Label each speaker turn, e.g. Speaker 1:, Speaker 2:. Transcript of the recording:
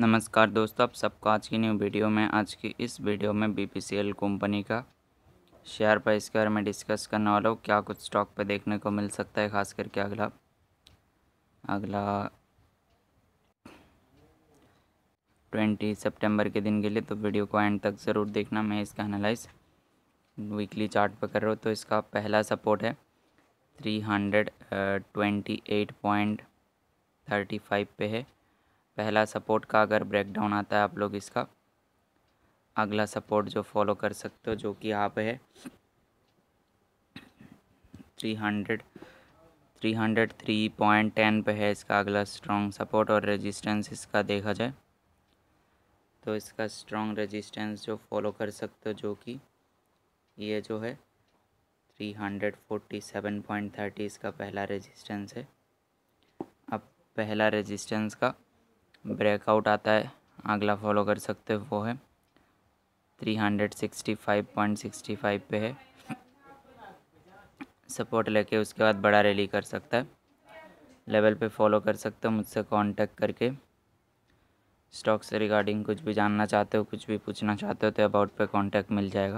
Speaker 1: नमस्कार दोस्तों आप सबका आज की न्यू वीडियो में आज की इस वीडियो में बीपीसीएल कंपनी का शेयर प्राइस के बारे में डिस्कस करने वाला हूँ क्या कुछ स्टॉक पे देखने को मिल सकता है खास करके अगला अगला ट्वेंटी सितंबर के दिन के लिए तो वीडियो को एंड तक ज़रूर देखना मैं इसका एनालाइज वीकली चार्ट पर कर रहा हूँ तो इसका पहला सपोर्ट है three hundred twenty eight point thirty five पे है पहला सपोर्ट का अगर ब्रेकडाउन आता है आप लोग इसका अगला सपोर्ट जो फॉलो कर सकते हो जो कि आप है three hundred three hundred three point ten पर है इसका अगला स्ट्रॉन्ग सपोर्ट और रेजिस्टेंस इसका देखा जाए तो इसका स्ट्रॉन्ग रेजिस्टेंस जो फॉलो कर सकते हो जो कि ये जो है three hundred forty seven point thirty इसका पहला रेजिस्टेंस है अब पहला रेजिस्टेंस का ब्रेकआउट आता है अगला फॉलो कर सकते हो वो है three hundred sixty sixty five point five पे है सपोर्ट लेके उसके बाद बड़ा रैली कर सकता है लेवल पे फॉलो कर सकते हो मुझसे कांटेक्ट करके स्टॉक से रिगार्डिंग कुछ भी जानना चाहते हो कुछ भी पूछना चाहते हो तो अबाउट पे कांटेक्ट मिल जाएगा